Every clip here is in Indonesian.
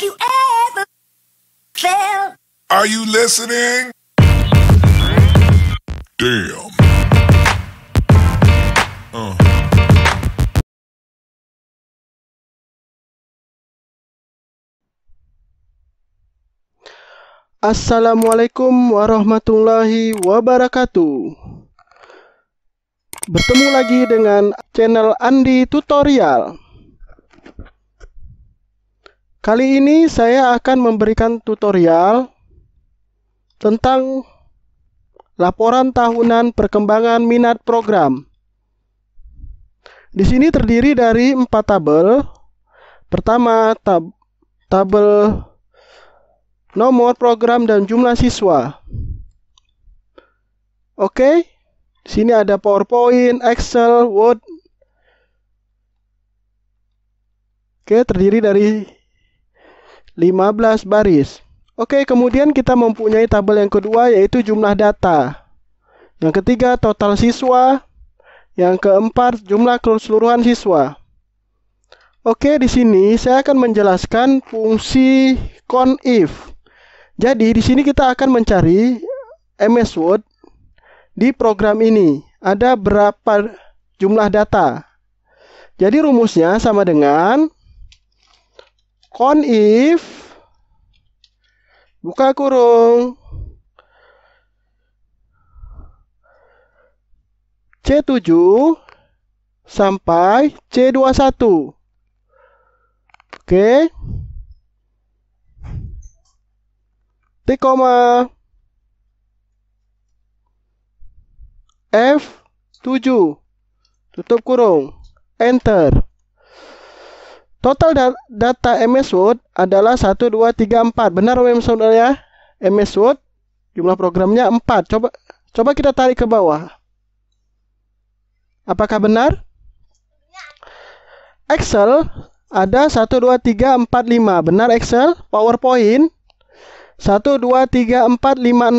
like you ever felt. Are you listening? Damn. Uh. Assalamualaikum warahmatullahi wabarakatuh. Bertemu lagi dengan channel Andi Tutorial. Kali ini saya akan memberikan tutorial tentang laporan tahunan perkembangan minat program. Di sini terdiri dari empat tabel. Pertama, tab tabel nomor program dan jumlah siswa. Oke, di sini ada PowerPoint, Excel, Word. Oke, terdiri dari 15 baris. Oke, kemudian kita mempunyai tabel yang kedua yaitu jumlah data. Yang ketiga total siswa. Yang keempat jumlah keseluruhan siswa. Oke, di sini saya akan menjelaskan fungsi con Jadi di sini kita akan mencari MS Word di program ini. Ada berapa jumlah data? Jadi rumusnya sama dengan kon if buka kurung C7 sampai C21. Oke. Titik koma. F7. Tutup kurung. Enter. Total da data MS Word adalah 1, 2, 3, 4. Benar WM Saudara ya? MS Word jumlah programnya 4. Coba coba kita tarik ke bawah. Apakah benar? Excel ada 1, 2, 3, 4, 5. Benar Excel? PowerPoint? 1, 2, 3, 4, 5, 6.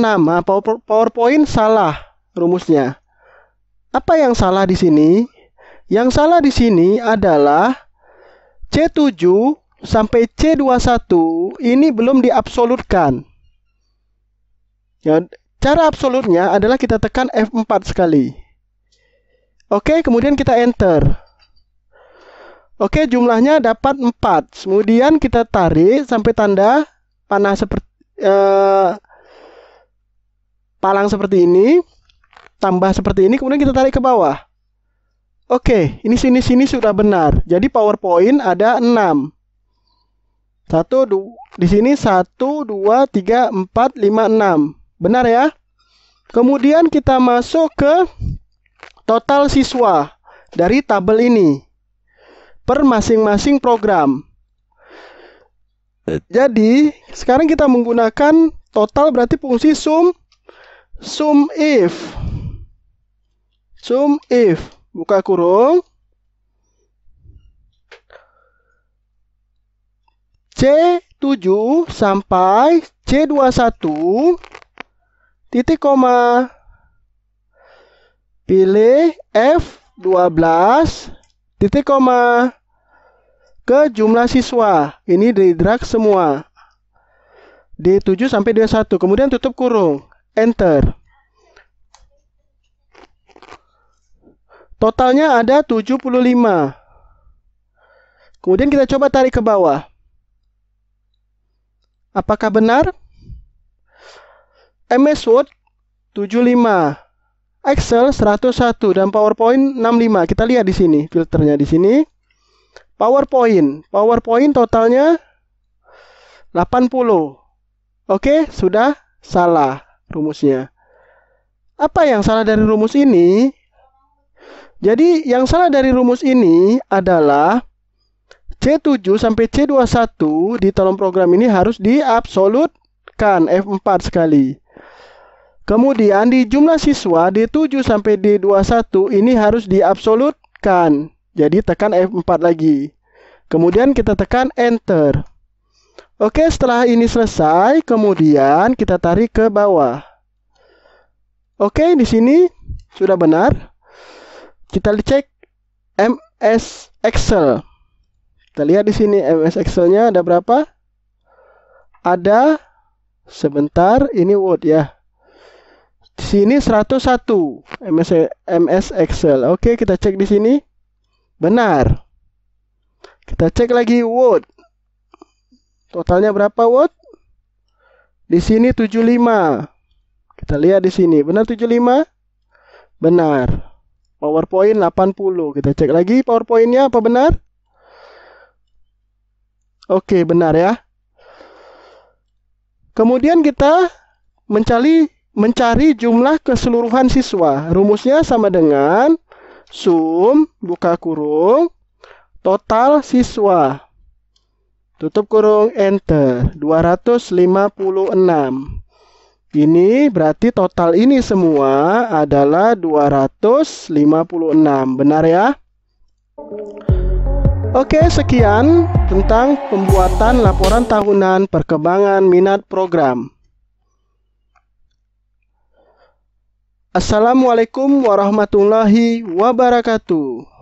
Nah, PowerPoint salah rumusnya. Apa yang salah di sini? Yang salah di sini adalah C7 sampai C21 ini belum diabsolutkan. Ya, cara absolutnya adalah kita tekan F4 sekali. Oke, kemudian kita enter. Oke, jumlahnya dapat 4. Kemudian kita tarik sampai tanda panah seperti eh, palang seperti ini, tambah seperti ini, kemudian kita tarik ke bawah. Oke, ini sini sini sudah benar. Jadi PowerPoint ada 6. 1 di sini 1 2 3 4 5 6. Benar ya? Kemudian kita masuk ke total siswa dari tabel ini per masing-masing program. Jadi, sekarang kita menggunakan total berarti fungsi sum sum if. Sum if buka kurung C7 sampai C21 titik koma pilih F12 titik koma ke jumlah siswa ini di drag semua D7 sampai D1 kemudian tutup kurung enter Totalnya ada 75. Kemudian kita coba tarik ke bawah. Apakah benar? MS Word 75, Excel 101 dan PowerPoint 65. Kita lihat di sini filternya di sini. PowerPoint, PowerPoint totalnya 80. Oke, sudah salah rumusnya. Apa yang salah dari rumus ini? Jadi yang salah dari rumus ini adalah C7 sampai C21 di dalam program ini harus diabsolutkan F4 sekali. Kemudian di jumlah siswa D7 sampai D21 ini harus diabsolutkan. Jadi tekan F4 lagi. Kemudian kita tekan enter. Oke, setelah ini selesai, kemudian kita tarik ke bawah. Oke, di sini sudah benar kita cek MS Excel. Kita lihat di sini MS Excel-nya ada berapa? Ada sebentar, ini Word ya. Di sini 101 MS MS Excel. Oke, kita cek di sini. Benar. Kita cek lagi Word. Totalnya berapa Word? Di sini 75. Kita lihat di sini. Benar 75? Benar. PowerPoint 80. Kita cek lagi PowerPoint-nya apa benar? Oke, benar ya. Kemudian kita mencari mencari jumlah keseluruhan siswa. Rumusnya sama dengan sum buka kurung total siswa tutup kurung enter 256. Ini berarti total ini semua adalah 256. Benar ya? Oke, sekian tentang pembuatan laporan tahunan perkembangan minat program. Assalamualaikum warahmatullahi wabarakatuh.